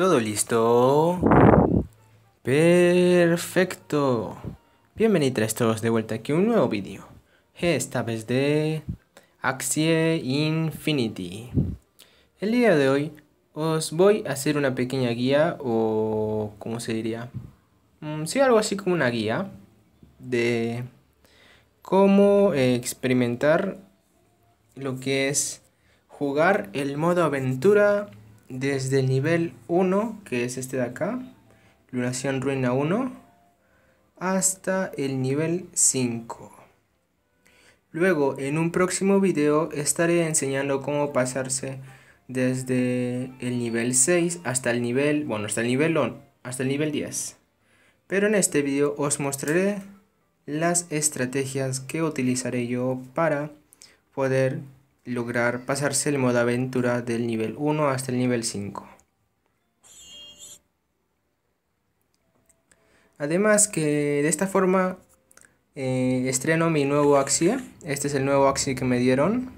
¿Todo listo? Perfecto. Bienvenidos todos de vuelta aquí a un nuevo vídeo. Esta vez de Axie Infinity. El día de hoy os voy a hacer una pequeña guía o... ¿Cómo se diría? Mm, sí, algo así como una guía de cómo eh, experimentar lo que es jugar el modo aventura desde el nivel 1, que es este de acá, Lunación Ruina 1, hasta el nivel 5. Luego, en un próximo video estaré enseñando cómo pasarse desde el nivel 6 hasta el nivel, bueno, hasta el nivel 1, hasta el nivel 10. Pero en este video os mostraré las estrategias que utilizaré yo para poder lograr pasarse el modo aventura del nivel 1 hasta el nivel 5. Además que de esta forma eh, estreno mi nuevo Axie, este es el nuevo Axie que me dieron.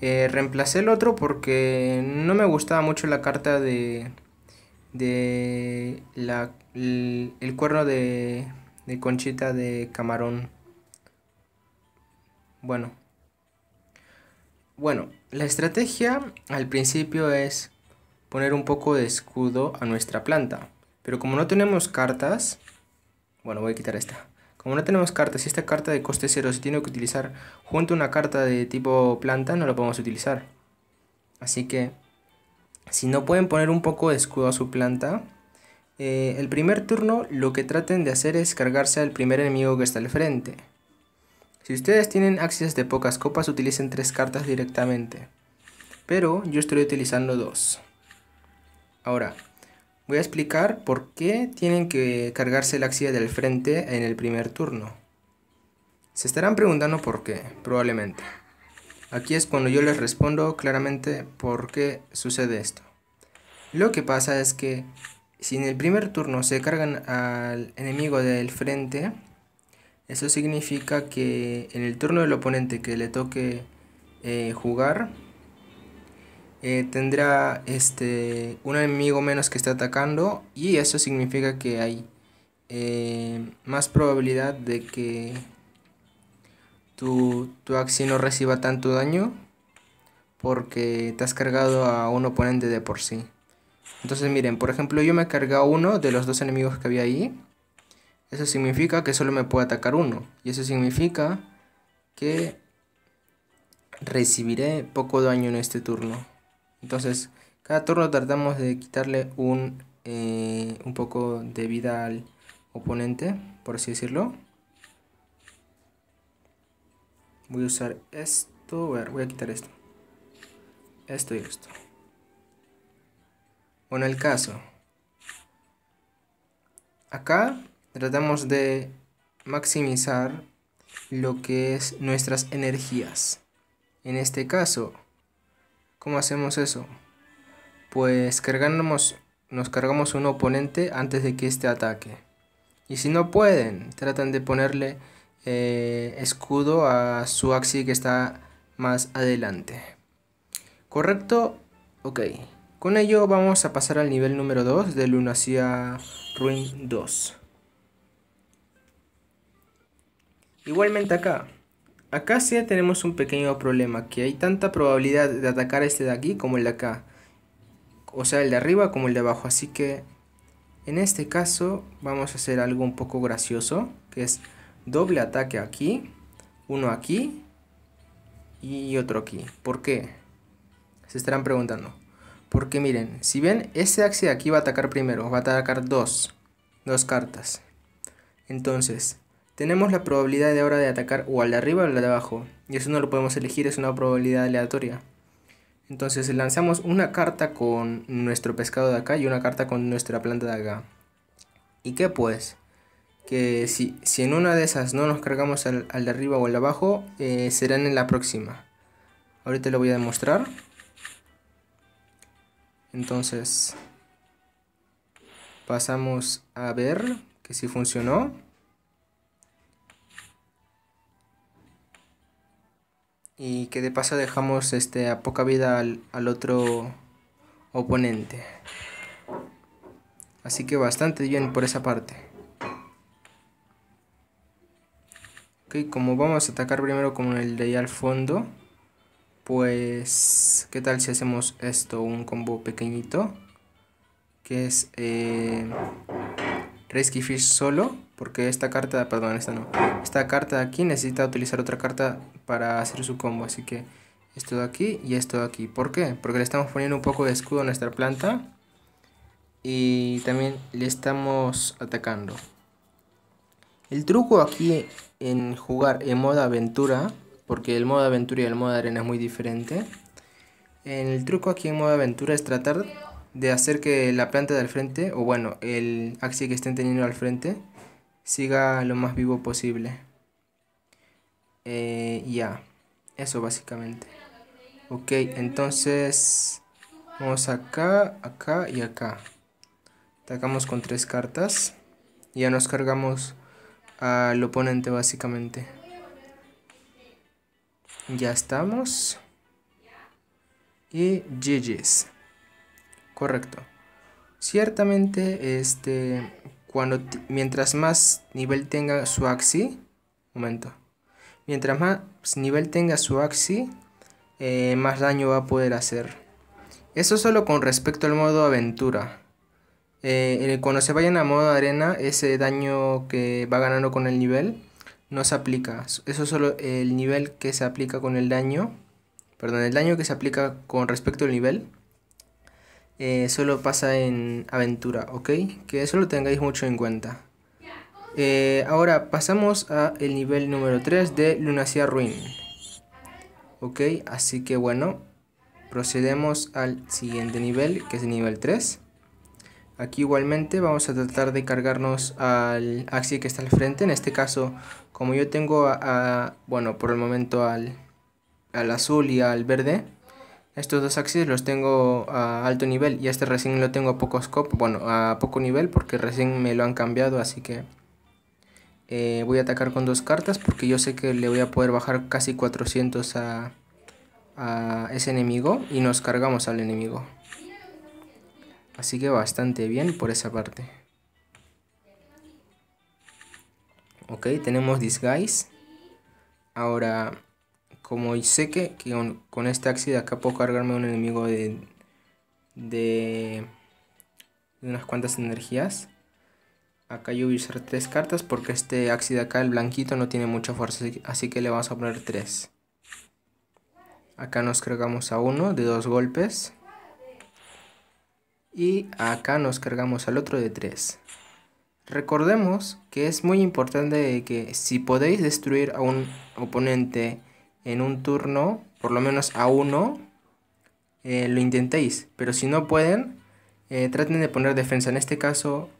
Eh, reemplacé el otro porque no me gustaba mucho la carta de, de la, el, cuerno de, de conchita de camarón. Bueno, bueno, la estrategia al principio es poner un poco de escudo a nuestra planta. Pero como no tenemos cartas... Bueno, voy a quitar esta. Como no tenemos cartas y esta carta de coste cero se tiene que utilizar junto a una carta de tipo planta, no la podemos utilizar. Así que, si no pueden poner un poco de escudo a su planta, eh, el primer turno lo que traten de hacer es cargarse al primer enemigo que está al frente. Si ustedes tienen axias de pocas copas, utilicen tres cartas directamente. Pero yo estoy utilizando dos. Ahora, voy a explicar por qué tienen que cargarse el axis del frente en el primer turno. Se estarán preguntando por qué, probablemente. Aquí es cuando yo les respondo claramente por qué sucede esto. Lo que pasa es que si en el primer turno se cargan al enemigo del frente, eso significa que en el turno del oponente que le toque eh, jugar, eh, tendrá este, un enemigo menos que está atacando y eso significa que hay eh, más probabilidad de que tu, tu no reciba tanto daño porque te has cargado a un oponente de por sí. Entonces miren, por ejemplo yo me he cargado uno de los dos enemigos que había ahí eso significa que solo me puede atacar uno. Y eso significa que recibiré poco daño en este turno. Entonces, cada turno tratamos de quitarle un, eh, un poco de vida al oponente, por así decirlo. Voy a usar esto, voy a, voy a quitar esto. Esto y esto. Bueno, el caso. Acá tratamos de maximizar lo que es nuestras energías. En este caso, ¿cómo hacemos eso? Pues cargamos, nos cargamos un oponente antes de que este ataque. Y si no pueden, tratan de ponerle eh, escudo a su axi que está más adelante. ¿Correcto? Ok. Con ello vamos a pasar al nivel número 2 de Lunacia Ruin 2. Igualmente acá. Acá sí tenemos un pequeño problema, que hay tanta probabilidad de atacar este de aquí como el de acá. O sea, el de arriba como el de abajo, así que en este caso vamos a hacer algo un poco gracioso, que es doble ataque aquí, uno aquí y otro aquí. ¿Por qué? Se estarán preguntando. Porque miren, si ven, este Axe de aquí va a atacar primero, va a atacar dos, dos cartas. Entonces, tenemos la probabilidad de ahora de atacar o al de arriba o al de abajo, y eso no lo podemos elegir, es una probabilidad aleatoria. Entonces lanzamos una carta con nuestro pescado de acá y una carta con nuestra planta de acá. ¿Y qué pues? Que si, en una de esas no nos cargamos al, de arriba o al de abajo, eh, serán en la próxima. Ahorita lo voy a demostrar. Entonces, pasamos a ver que si funcionó. y que de paso dejamos este, a poca vida al, otro oponente. Así que bastante bien por esa parte. Ok, como vamos a atacar primero con el de ahí al fondo, pues, ¿qué tal si hacemos esto? Un combo pequeñito, que es eh, Fish solo, porque esta carta, perdón, esta no, esta carta de aquí necesita utilizar otra carta para hacer su combo. Así que esto de aquí y esto de aquí. ¿Por qué? Porque le estamos poniendo un poco de escudo a nuestra planta. Y también le estamos atacando. El truco aquí en jugar en modo aventura, porque el modo aventura y el modo arena es muy diferente. El truco aquí en modo aventura es tratar de hacer que la planta del frente, o bueno, el axi que estén teniendo al frente, siga lo más vivo posible eh, ya, eso básicamente. Ok, entonces vamos acá, acá y acá. Atacamos con tres cartas. Y ya nos cargamos al oponente básicamente. Ya estamos. Y GG's. Correcto. Ciertamente, este, cuando mientras más nivel tenga su axi, momento, Mientras más nivel tenga su Axi, eh, más daño va a poder hacer. Eso solo con respecto al modo aventura. Eh, cuando se vayan a modo arena, ese daño que va ganando con el nivel no se aplica. Eso solo el nivel que se aplica con el daño. Perdón, el daño que se aplica con respecto al nivel. Eh, solo pasa en aventura, ¿ok? Que eso lo tengáis mucho en cuenta. Eh, ahora pasamos a el nivel número 3 de Lunacia Ruin. Ok, así que bueno, procedemos al siguiente nivel, que es el nivel 3. Aquí igualmente vamos a tratar de cargarnos al axi que está al frente. En este caso, como yo tengo a, bueno, por el momento al, azul y al verde, estos dos axis los tengo a alto nivel y este recién lo tengo a poco scope, bueno, a poco nivel porque recién me lo han cambiado, así que eh, voy a atacar con dos cartas porque yo sé que le voy a poder bajar casi 400 a, ese enemigo y nos cargamos al enemigo. Así que bastante bien por esa parte. Ok, tenemos Disguise. Ahora, como sé que, con, este Axie acá puedo cargarme un enemigo de, de unas cuantas energías Acá yo voy a usar tres cartas porque este Axi acá, el blanquito, no tiene mucha fuerza, así que le vamos a poner tres. Acá nos cargamos a uno de dos golpes. Y acá nos cargamos al otro de tres. Recordemos que es muy importante que si podéis destruir a un oponente en un turno, por lo menos a uno, eh, lo intentéis. Pero si no pueden, eh, traten de poner defensa. En este caso,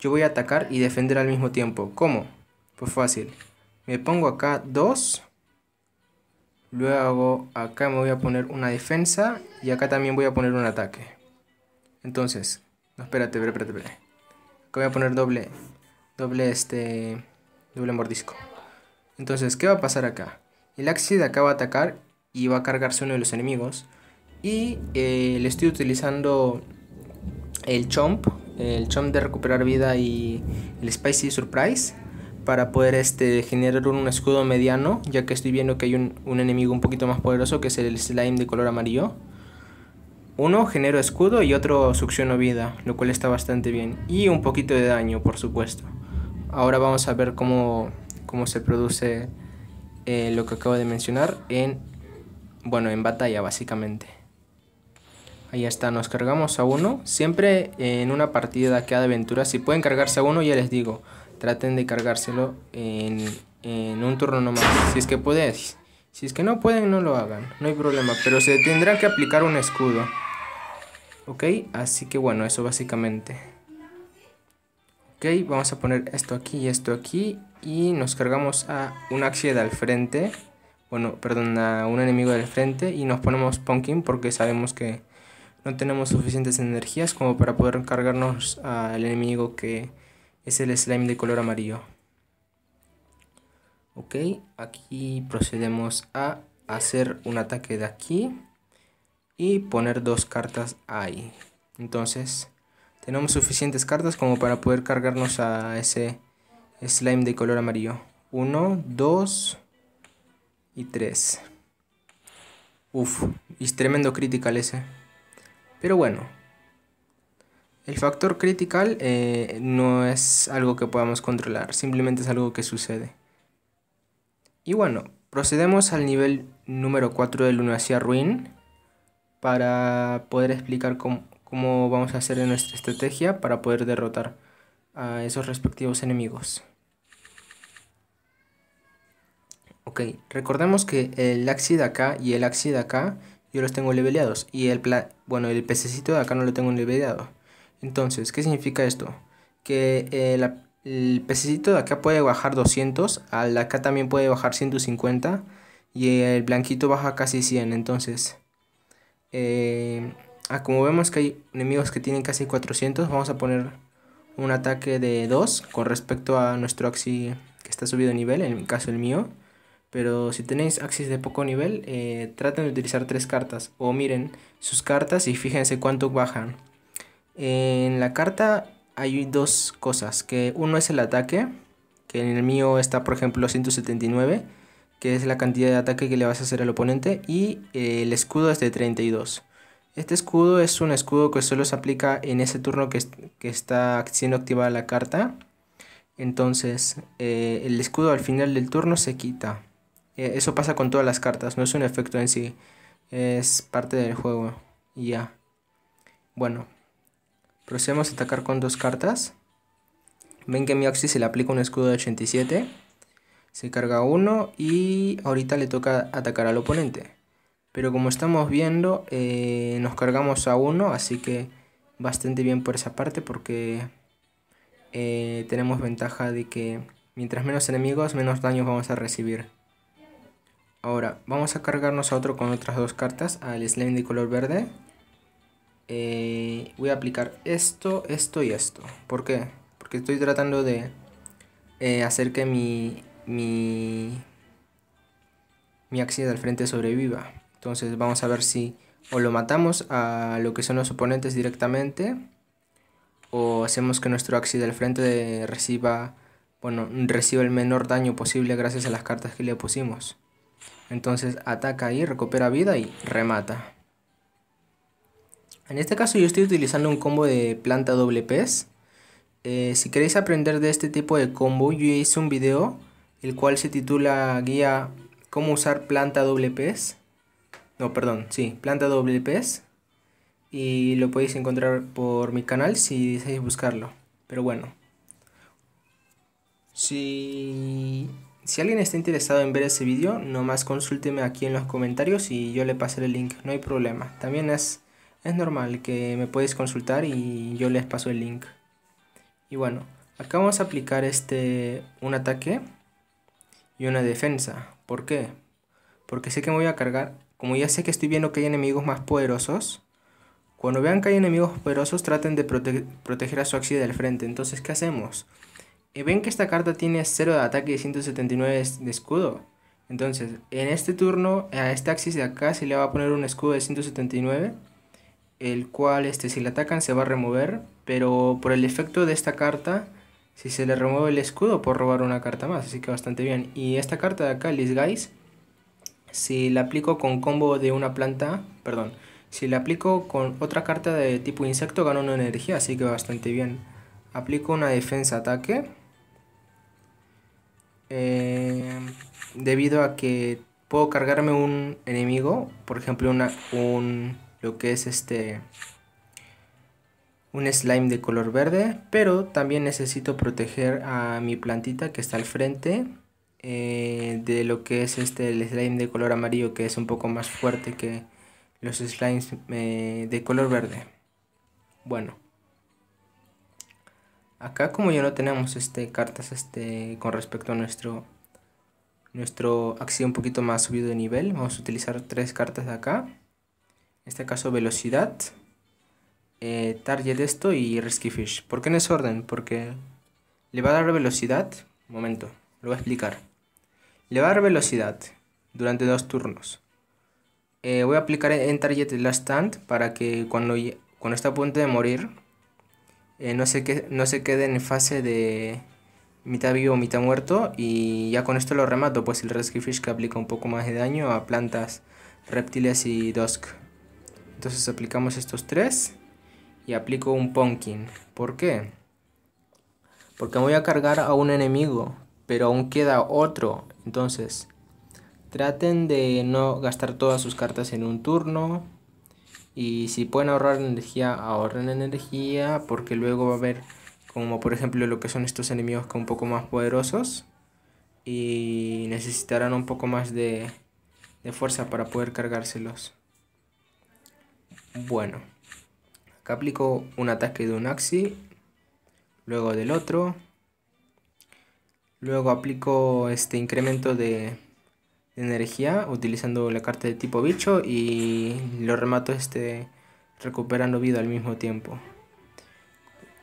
yo voy a atacar y defender al mismo tiempo. ¿Cómo? Pues fácil. Me pongo acá dos Luego acá me voy a poner una defensa. Y acá también voy a poner un ataque. Entonces. No, espérate, espérate, espérate. Acá voy a poner doble. Doble este. Doble mordisco. Entonces, ¿qué va a pasar acá? El Axid acá va a atacar y va a cargarse uno de los enemigos. Y eh, le estoy utilizando el Chomp, el Chomp de Recuperar Vida y el Spicy Surprise para poder este, generar un escudo mediano, ya que estoy viendo que hay un, enemigo un poquito más poderoso que es el slime de color amarillo. Uno genero escudo y otro succiono vida, lo cual está bastante bien. Y un poquito de daño, por supuesto. Ahora vamos a ver cómo, cómo se produce eh, lo que acabo de mencionar en, bueno, en batalla básicamente. Ahí está, nos cargamos a uno. Siempre en una partida que ha de aventura, si pueden cargarse a uno, ya les digo, traten de cargárselo en, un turno nomás, si es que puedes. Si es que no pueden, no lo hagan, no hay problema, pero se tendrán que aplicar un escudo. Ok, así que bueno, eso básicamente. Ok, vamos a poner esto aquí y esto aquí. Y nos cargamos a un Axied al frente. Bueno, perdón, a un enemigo del frente. Y nos ponemos punking porque sabemos que no tenemos suficientes energías como para poder cargarnos al enemigo que es el slime de color amarillo. Ok, aquí procedemos a hacer un ataque de aquí y poner dos cartas ahí. Entonces, tenemos suficientes cartas como para poder cargarnos a ese slime de color amarillo. 1, 2 y 3. Uf, es tremendo critical ese. Pero bueno, el factor critical eh, no es algo que podamos controlar, simplemente es algo que sucede. Y bueno, procedemos al nivel número 4 de Lunacia Ruin para poder explicar cómo, vamos a hacer nuestra estrategia para poder derrotar a esos respectivos enemigos. Ok, recordemos que el axi de acá y el axi de acá yo los tengo leveleados y el bueno el pececito de acá no lo tengo leveleado entonces qué significa esto que eh, el pececito de acá puede bajar 200 al de acá también puede bajar 150 y el blanquito baja casi 100 entonces eh, ah, como vemos que hay enemigos que tienen casi 400 vamos a poner un ataque de 2 con respecto a nuestro axi que está subido de nivel en el caso el mío pero si tenéis axis de poco nivel, eh, traten de utilizar tres cartas. O miren sus cartas y fíjense cuánto bajan. En la carta hay dos cosas. Que uno es el ataque. Que en el mío está por ejemplo 179. Que es la cantidad de ataque que le vas a hacer al oponente. Y eh, el escudo es de 32. Este escudo es un escudo que solo se aplica en ese turno que, está siendo activada la carta. Entonces eh, el escudo al final del turno se quita. Eh, eso pasa con todas las cartas, no es un efecto en sí. Es parte del juego. Ya. Bueno. Procedemos a atacar con dos cartas. Ven que a Mioxy se le aplica un escudo de 87. Se carga uno y ahorita le toca atacar al oponente. Pero como estamos viendo, eh, nos cargamos a uno, así que bastante bien por esa parte porque eh, tenemos ventaja de que mientras menos enemigos, menos daños vamos a recibir. Ahora, vamos a cargarnos a otro con otras dos cartas al slime de color verde. Eh, voy a aplicar esto, esto y esto. ¿Por qué? Porque estoy tratando de eh, hacer que mi, mi, mi del frente sobreviva. Entonces vamos a ver si o lo matamos a lo que son los oponentes directamente o hacemos que nuestro axis del frente reciba, bueno, reciba el menor daño posible gracias a las cartas que le pusimos. Entonces ataca ahí, recupera vida y remata. En este caso yo estoy utilizando un combo de planta doble pez. Eh, si queréis aprender de este tipo de combo, yo hice un video el cual se titula Guía cómo usar planta doble pez. No, perdón, sí, planta doble pez. Y lo podéis encontrar por mi canal si deseáis buscarlo. Pero bueno. Si si alguien está interesado en ver ese vídeo, nomás consúlteme aquí en los comentarios y yo le pasaré el link, no hay problema. También es, es normal que me puedes consultar y yo les paso el link. Y bueno, acá vamos a aplicar este, un ataque y una defensa. ¿Por qué? Porque sé que me voy a cargar, como ya sé que estoy viendo que hay enemigos más poderosos, cuando vean que hay enemigos poderosos traten de proteger a su Axie del frente. Entonces, ¿qué hacemos? Y ven que esta carta tiene 0 de ataque y 179 de escudo. Entonces, en este turno, a este axis de acá se le va a poner un escudo de 179. El cual, este, si le atacan, se va a remover. Pero por el efecto de esta carta, si se le remueve el escudo, por robar una carta más. Así que bastante bien. Y esta carta de acá, Liz Guys, si la aplico con combo de una planta, perdón, si la aplico con otra carta de tipo insecto, gano una energía, así que bastante bien. Aplico una defensa-ataque eh, debido a que puedo cargarme un enemigo, por ejemplo, una, un, lo que es este, un slime de color verde, pero también necesito proteger a mi plantita que está al frente eh, de lo que es este, el slime de color amarillo, que es un poco más fuerte que los slimes eh, de color verde. Bueno. Acá como ya no tenemos este cartas este con respecto a nuestro nuestro acción un poquito más subido de nivel, vamos a utilizar tres cartas de acá. En este caso velocidad, eh, target esto y risky fish. ¿Por qué en ese orden? Porque le va a dar velocidad, un momento, lo voy a explicar. Le va a dar velocidad durante dos turnos. Eh, voy a aplicar en target last stand para que cuando, cuando está a punto de morir eh, no, se que, no quede en fase de mitad vivo, mitad muerto. Y ya con esto lo remato, pues el Rescue Fish que aplica un poco más de daño a plantas, reptiles y Dusk. Entonces aplicamos estos tres y aplico un Pumpkin. ¿Por qué? Porque voy a cargar a un enemigo, pero aún queda otro. Entonces, traten de no gastar todas sus cartas en un turno. Y si pueden ahorrar energía, ahorren energía porque luego va a haber como por ejemplo lo que son estos enemigos que un poco más poderosos y necesitarán un poco más de, de fuerza para poder cargárselos. Bueno, acá aplico un ataque de un axi, luego del otro, luego aplico este incremento de energía utilizando la carta de tipo bicho y lo remato este recuperando vida al mismo tiempo.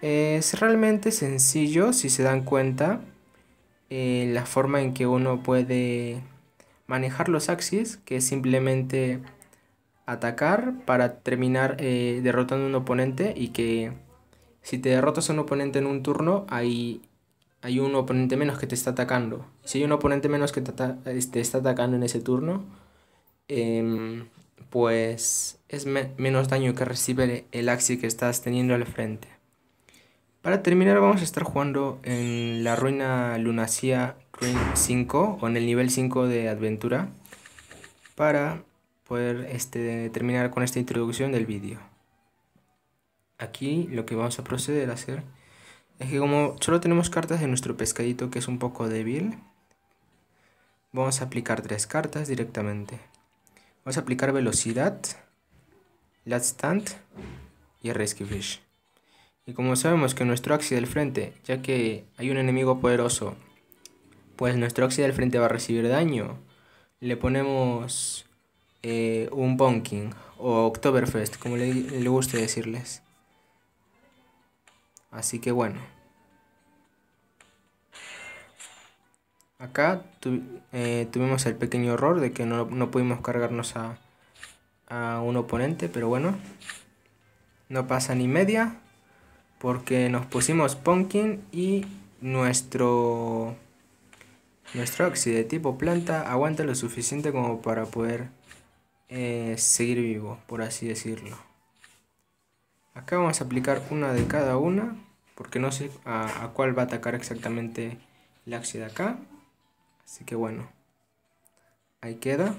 Es realmente sencillo si se dan cuenta eh, la forma en que uno puede manejar los axis, que es simplemente atacar para terminar eh, derrotando un oponente y que si te derrotas a un oponente en un turno, ahí hay un oponente menos que te está atacando. Si hay un oponente menos que te, este, está atacando en ese turno, em, pues es menos daño que recibe el Axi que estás teniendo al frente. Para terminar vamos a estar jugando en la ruina Lunacia Ruin 5 o en el nivel 5 de aventura para poder este, terminar con esta introducción del vídeo. Aquí lo que vamos a proceder a hacer es que como solo tenemos cartas de nuestro pescadito que es un poco débil, vamos a aplicar tres cartas directamente. Vamos a aplicar velocidad, last stand y rescue fish. Y como sabemos que nuestro axi del frente, ya que hay un enemigo poderoso, pues nuestro axi del frente va a recibir daño, le ponemos eh, un bonking o Oktoberfest, como le, le guste decirles. Así que bueno. Acá eh, tuvimos el pequeño error de que no, pudimos cargarnos a, un oponente, pero bueno. No pasa ni media porque nos pusimos Pumpkin y nuestro, nuestro de tipo planta aguanta lo suficiente como para poder eh, seguir vivo, por así decirlo. Acá vamos a aplicar una de cada una porque no sé a, cuál va a atacar exactamente el áxido acá. Así que bueno, ahí queda.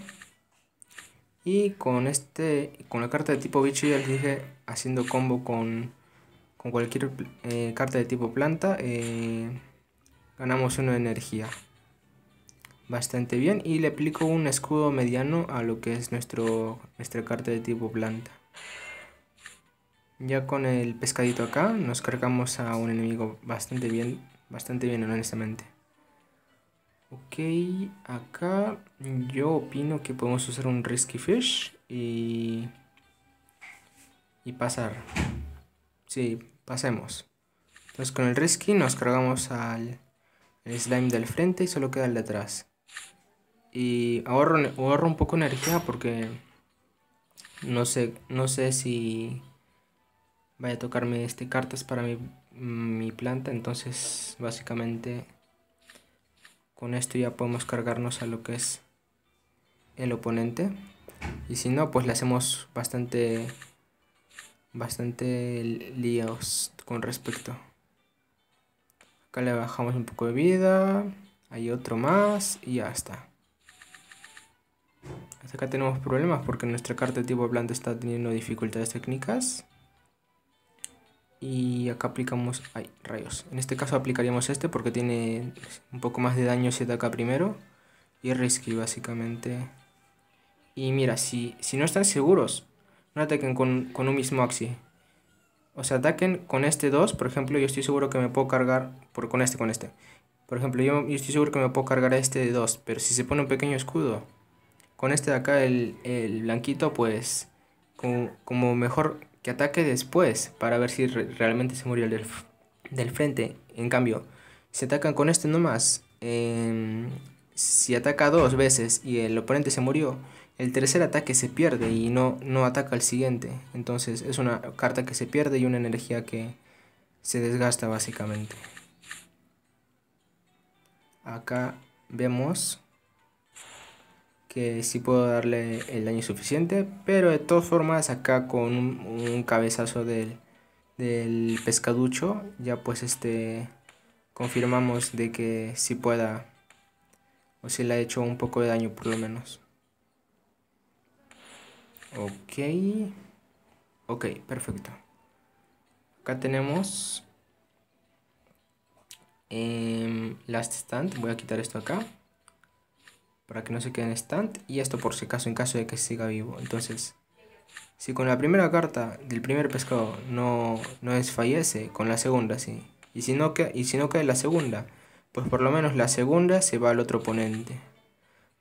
Y con este, con la carta de tipo bicho ya les dije, haciendo combo con, cualquier eh, carta de tipo planta, eh, ganamos una energía. Bastante bien y le aplico un escudo mediano a lo que es nuestro, nuestra carta de tipo planta. Ya con el pescadito acá nos cargamos a un enemigo bastante bien, bastante bien honestamente. Ok, acá yo opino que podemos usar un Risky Fish y, y pasar. Sí, pasemos. Entonces con el Risky nos cargamos al el slime del frente y solo queda el de atrás. Y ahorro, ahorro un poco energía porque no sé, no sé si vaya a tocarme este cartas para mi, mi planta. Entonces básicamente con esto ya podemos cargarnos a lo que es el oponente. Y si no, pues le hacemos bastante, bastante líos con respecto. Acá le bajamos un poco de vida. Hay otro más y ya está. Hasta acá tenemos problemas porque nuestra carta de tipo planta está teniendo dificultades técnicas y acá aplicamos, rayos, en este caso aplicaríamos este porque tiene un poco más de daño si ataca primero y risky básicamente. Y mira, si, si no están seguros, no ataquen con, un mismo axi. O sea, ataquen con este 2, por ejemplo, yo estoy seguro que me puedo cargar por, con este, con este. Por ejemplo, yo, estoy seguro que me puedo cargar este de 2, pero si se pone un pequeño escudo, con este de acá, el, el blanquito, pues como mejor que ataque después para ver si realmente se murió el del, frente. En cambio, si atacan con este nomás, em, si ataca dos veces y el oponente se murió, el tercer ataque se pierde y no, no ataca al siguiente. Entonces es una carta que se pierde y una energía que se desgasta básicamente. Acá vemos que sí puedo darle el daño suficiente, pero de todas formas acá con un, cabezazo del, del, pescaducho ya pues este confirmamos de que si pueda o si le ha hecho un poco de daño por lo menos. Ok, ok, perfecto. Acá tenemos em, Last Stand, voy a quitar esto acá para que no se quede en stand y esto por si acaso en caso de que siga vivo. Entonces, si con la primera carta del primer pescado no, desfallece, con la segunda sí. Y si, no y si no cae la segunda, pues por lo menos la segunda se va al otro oponente.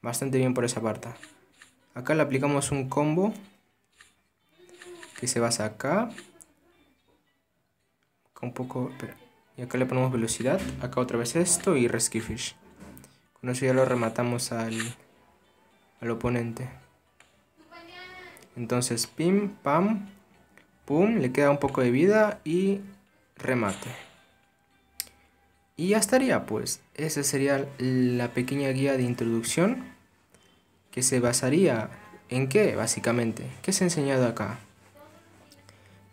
Bastante bien por esa parte. Acá le aplicamos un combo que se basa acá. con un poco... Y acá le ponemos velocidad. Acá otra vez esto y rescue fish no sé, ya lo rematamos al, al oponente. Entonces, pim, pam, pum, le queda un poco de vida y remate. Y ya estaría, pues. Esa sería la pequeña guía de introducción que se basaría en qué, básicamente. ¿Qué se ha enseñado acá?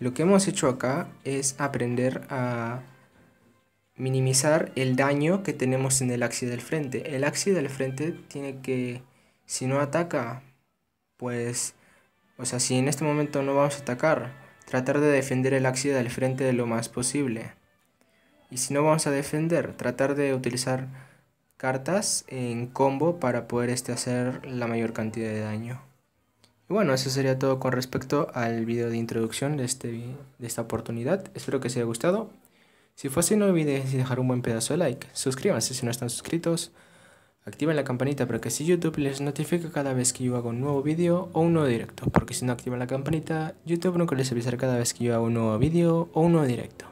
Lo que hemos hecho acá es aprender a minimizar el daño que tenemos en el axi del frente. El axi del frente tiene que, si no ataca, pues, o sea, si en este momento no vamos a atacar, tratar de defender el axis del frente lo más posible. Y si no vamos a defender, tratar de utilizar cartas en combo para poder este, hacer la mayor cantidad de daño. Y bueno, eso sería todo con respecto al video de introducción de, este, de esta oportunidad. Espero que os haya gustado. Si fue así, no olvides dejar un buen pedazo de like, suscríbanse si no están suscritos, activen la campanita para que si YouTube les notifique cada vez que yo hago un nuevo video o un nuevo directo, porque si no activan la campanita, YouTube nunca les avisará cada vez que yo hago un nuevo video o un nuevo directo.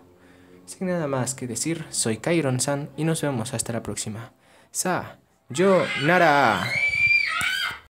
Sin nada más que decir, soy Kairon San y nos vemos hasta la próxima. Sa, yo, Nara.